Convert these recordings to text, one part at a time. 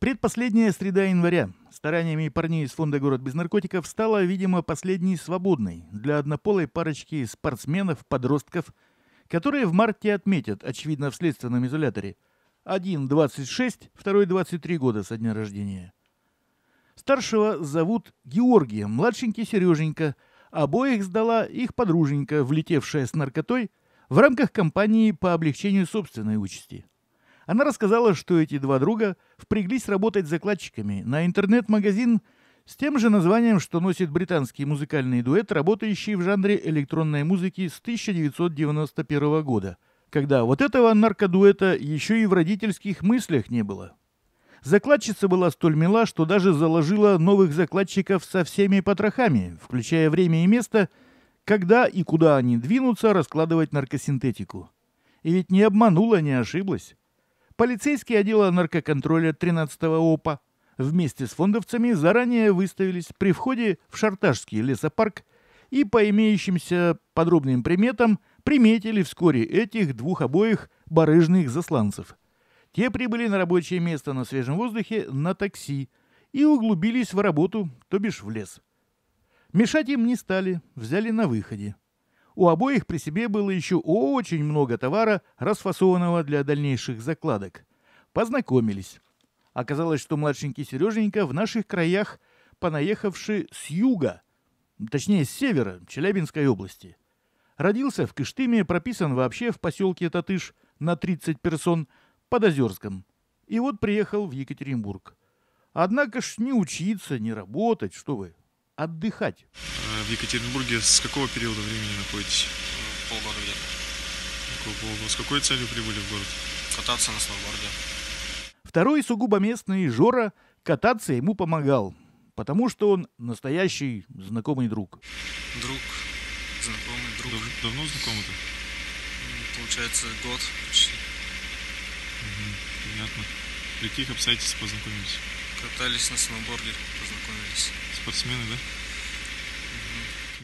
Предпоследняя среда января. Стараниями парней из фонда «Город без наркотиков» стала, видимо, последней свободной для однополой парочки спортсменов, подростков, которые в марте отметят, очевидно, в следственном изоляторе. Один 26, второй 23 года со дня рождения. Старшего зовут Георгия, младшенький Сереженька. Обоих сдала их подруженька, влетевшая с наркотой, в рамках кампании по облегчению собственной участи. Она рассказала, что эти два друга впряглись работать закладчиками на интернет-магазин с тем же названием, что носит британский музыкальный дуэт, работающий в жанре электронной музыки с 1991 года, когда вот этого наркодуэта еще и в родительских мыслях не было. Закладчица была столь мила, что даже заложила новых закладчиков со всеми потрохами, включая время и место, когда и куда они двинутся раскладывать наркосинтетику. И ведь не обманула, не ошиблась. Полицейские отдела наркоконтроля 13-го ОПА вместе с фондовцами заранее выставились при входе в Шарташский лесопарк и по имеющимся подробным приметам приметили вскоре этих двух обоих барыжных засланцев. Те прибыли на рабочее место на свежем воздухе на такси и углубились в работу, то бишь в лес. Мешать им не стали, взяли на выходе. У обоих при себе было еще очень много товара, расфасованного для дальнейших закладок. Познакомились. Оказалось, что младшенький Сереженька в наших краях понаехавший с юга, точнее с севера Челябинской области. Родился в Кыштыме, прописан вообще в поселке Татыш на 30 персон под Озерском. И вот приехал в Екатеринбург. Однако ж не учиться, не работать, что вы отдыхать. А в Екатеринбурге с какого периода времени находитесь? Полгода где-то. Полгода. С какой целью прибыли в город? Кататься на сноуборде. Второй сугубо местный Жора кататься ему помогал, потому что он настоящий знакомый друг. Друг, знакомый друг. Дав- давно знакомы-то? Получается, год почти. Угу, понятно. При каких обстоятельствах познакомились? Катались на сноуборде, познакомились спортсмены, да?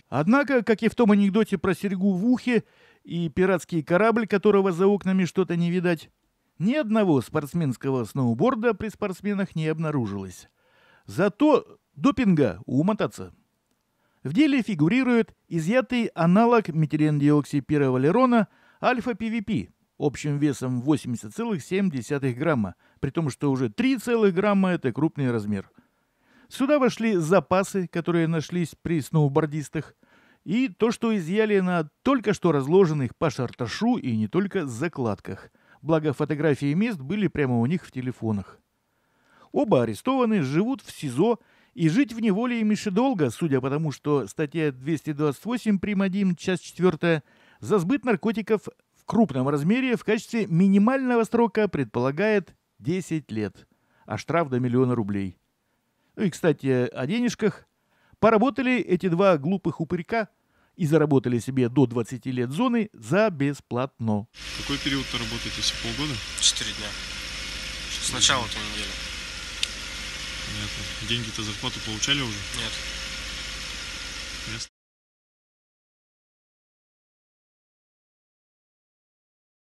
Однако, как и в том анекдоте про серьгу в ухе и пиратский корабль, которого за окнами что-то не видать, ни одного спортсменского сноуборда при спортсменах не обнаружилось. Зато допинга умотаться. В деле фигурирует изъятый аналог метилендиоксипировалерона альфа-ПВП общим весом 80,7 грамма, при том, что уже 3 грамма – это крупный размер. Сюда вошли запасы, которые нашлись при сноубордистах, и то, что изъяли на только что разложенных по шарташу и не только закладках. Благо фотографии мест были прямо у них в телефонах. Оба арестованы, живут в СИЗО, и жить в неволе им еще долго, судя по тому, что статья 228 прим. 1, часть 4, за сбыт наркотиков в крупном размере в качестве минимального срока предполагает 10 лет, а штраф до миллиона рублей – ну и, кстати, о денежках. Поработали эти два глупых упырька и заработали себе до 20 лет зоны за бесплатно. Какой период-то работаете? Все полгода? Четыре дня. Сначала начала этой недели. Понятно. Деньги-то зарплату получали уже? Нет.